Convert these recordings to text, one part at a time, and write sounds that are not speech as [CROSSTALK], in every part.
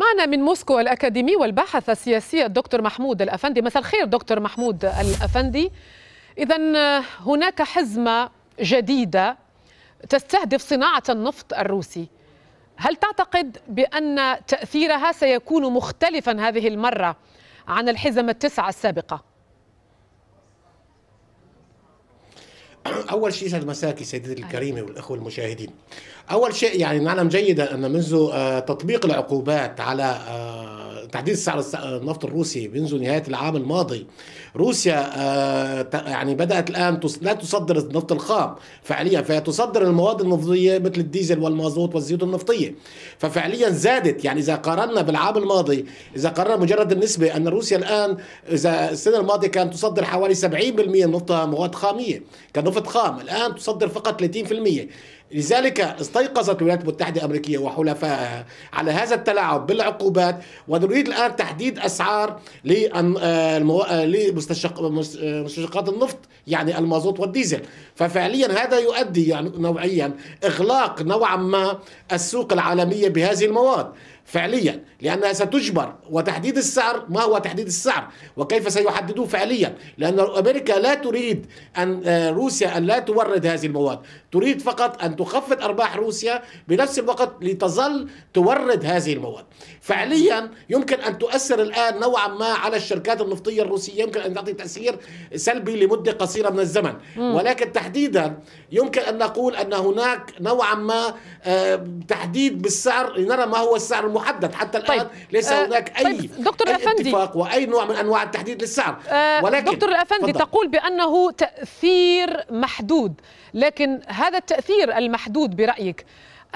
معنا من موسكو الأكاديمي والباحث السياسي الدكتور محمود الأفندي مساء الخير دكتور محمود الأفندي إذا هناك حزمة جديدة تستهدف صناعة النفط الروسي هل تعتقد بأن تأثيرها سيكون مختلفا هذه المرة عن الحزم التسعة السابقة؟ [CLEARS THROAT] اول شيء مساكي سيدتي الكريمه والاخوه المشاهدين اول شيء يعني نعلم جيدا ان منذ آه، تطبيق العقوبات على آه، تحديد سعر آه، النفط الروسي منذ نهايه العام الماضي روسيا آه، يعني بدات الان لا تصدر النفط الخام فعليا فهي تصدر المواد النفطيه مثل الديزل والمازوت والزيوت النفطيه ففعليا زادت يعني اذا قارنا بالعام الماضي اذا قارنا مجرد النسبه ان روسيا الان اذا السنه الماضيه كانت تصدر حوالي 70% من نفطها مواد خاميه كنفط خام الان تصدر فقط 30% لذلك استيقظت الولايات المتحدة الأمريكية وحلفائها على هذا التلاعب بالعقوبات ونريد نريد الآن تحديد أسعار لمستشقات آه، آه، آه، النفط يعني المازوت والديزل ففعليا هذا يؤدي يعني نوعيا إغلاق نوعا ما السوق العالمية بهذه المواد فعليا لأنها ستجبر وتحديد السعر ما هو تحديد السعر وكيف سيحدده فعليا لأن أمريكا لا تريد أن آه، روسيا أن لا تورد هذه المواد تريد فقط أن تخفض أرباح روسيا بنفس الوقت لتظل تورد هذه المواد فعليا يمكن أن تؤثر الآن نوعا ما على الشركات النفطية الروسية يمكن أن تعطي تأثير سلبي لمدة قصيرة من الزمن ولكن تحديدا يمكن أن نقول أن هناك نوعا ما آه، تحديد بالسعر لنرى ما هو السعر المحدد محدد حتى الان طيب. ليس آه هناك طيب. اي طيب. دكتور أي الافندي اتفاق واي نوع من انواع التحديد للسعر آه ولكن دكتور الافندي فضل. تقول بانه تاثير محدود لكن هذا التاثير المحدود برايك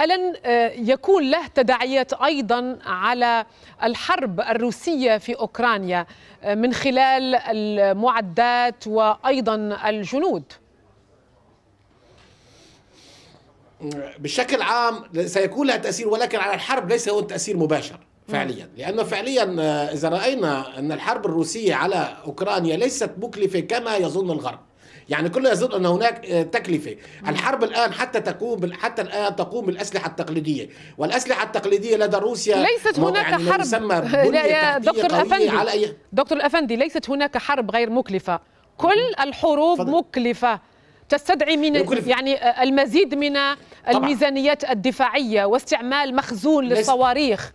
ألن آه، يكون له تداعيات أيضا على الحرب الروسية في أوكرانيا آه، من خلال المعدات وأيضا الجنود؟ بشكل عام سيكون لها تاثير ولكن على الحرب ليس هو تاثير مباشر فعليا لأن فعليا آه، إذا رأينا أن الحرب الروسية على أوكرانيا ليست مكلفة كما يظن الغرب يعني كله يظن ان هناك آه، تكلفه الحرب الان حتى تقوم حتى الان تقوم بالاسلحه التقليديه والاسلحه التقليديه لدى روسيا ليست هناك يعني حرب يسمى [LAUGHS] يا دكتور الافندي على أي... دكتور الافندي ليست هناك حرب غير مكلفه كل الحروب فضل. مكلفه تستدعي من يعني آه، المزيد من الميزانيات الدفاعيه واستعمال مخزون للصواريخ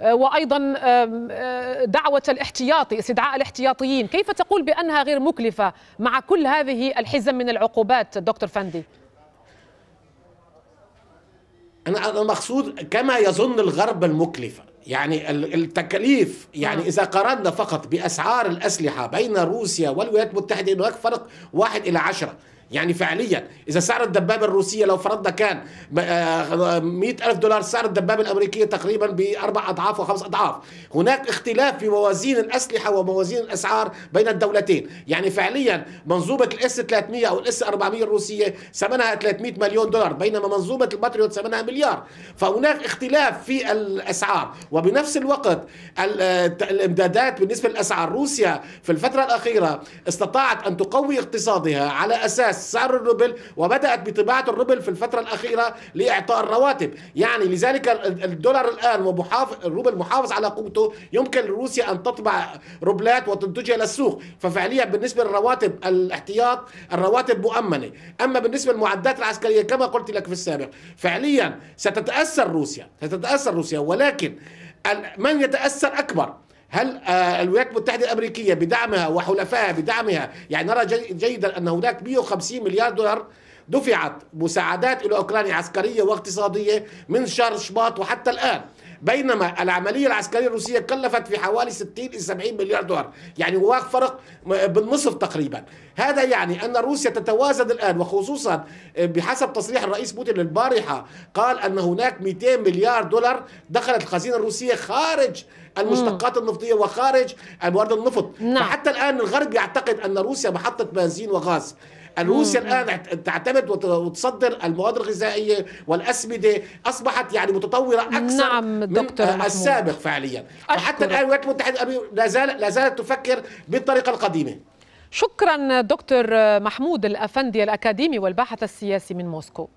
آه، وايضا آه، دعوه الاحتياطي استدعاء الاحتياطيين كيف تقول بانها غير مكلفه مع كل هذه الحزم من العقوبات دكتور فندي انا المقصود كما يظن الغرب المكلفه يعني التكاليف يعني نعم. اذا قارنا فقط باسعار الاسلحه بين روسيا والولايات المتحده هناك فرق واحد الى عشره يعني فعليا اذا سعر الدبابه الروسيه لو فرضنا كان 100000 آه، دولار سعر الدبابه الامريكيه تقريبا باربع اضعاف وخمس اضعاف هناك اختلاف في موازين الاسلحه وموازين الاسعار بين الدولتين يعني فعليا منظومه الاس 300 او الاس 400 الروسيه ثمنها 300 مليون دولار بينما منظومه الباتريوت ثمنها مليار فهناك اختلاف في الاسعار وبنفس الوقت آه، الامدادات بالنسبه للاسعار روسيا في الفتره الاخيره استطاعت ان تقوي اقتصادها على اساس سعر الروبل وبدأت بطباعة الروبل في الفترة الأخيرة لإعطاء الرواتب يعني لذلك الدولار الآن ومحافظ الروبل محافظ على قوته يمكن لروسيا أن تطبع روبلات وتنتجها للسوق ففعليا بالنسبة للرواتب الاحتياط الرواتب مؤمنة أما بالنسبة للمعدات العسكرية كما قلت لك في السابق فعليا ستتأثر روسيا ستتأثر روسيا ولكن من يتأثر أكبر هل آه، الولايات المتحدة الأمريكية بدعمها وحلفائها بدعمها يعني نرى جيدا أن هناك 150 مليار دولار دفعت مساعدات إلى أوكرانيا عسكرية واقتصادية من شهر شباط وحتى الآن بينما العملية العسكرية الروسية كلفت في حوالي 60 إلى 70 مليار دولار يعني هو فرق بالنصف تقريبا هذا يعني أن روسيا تتوازن الآن وخصوصا بحسب تصريح الرئيس بوتين البارحة قال أن هناك 200 مليار دولار دخلت الخزينة الروسية خارج المشتقات النفطية وخارج موارد النفط نعم. فحتى الآن الغرب يعتقد أن روسيا محطة بنزين وغاز روسيا الان تعتمد وتصدر المواد الغذائيه والاسمده اصبحت يعني متطوره اكثر نعم دكتور من آه، السابق فعليا وحتى الان الولايات المتحده لا زالت لا زالت تفكر بالطريقه القديمه شكرا دكتور محمود الافندي الاكاديمي والباحث السياسي من موسكو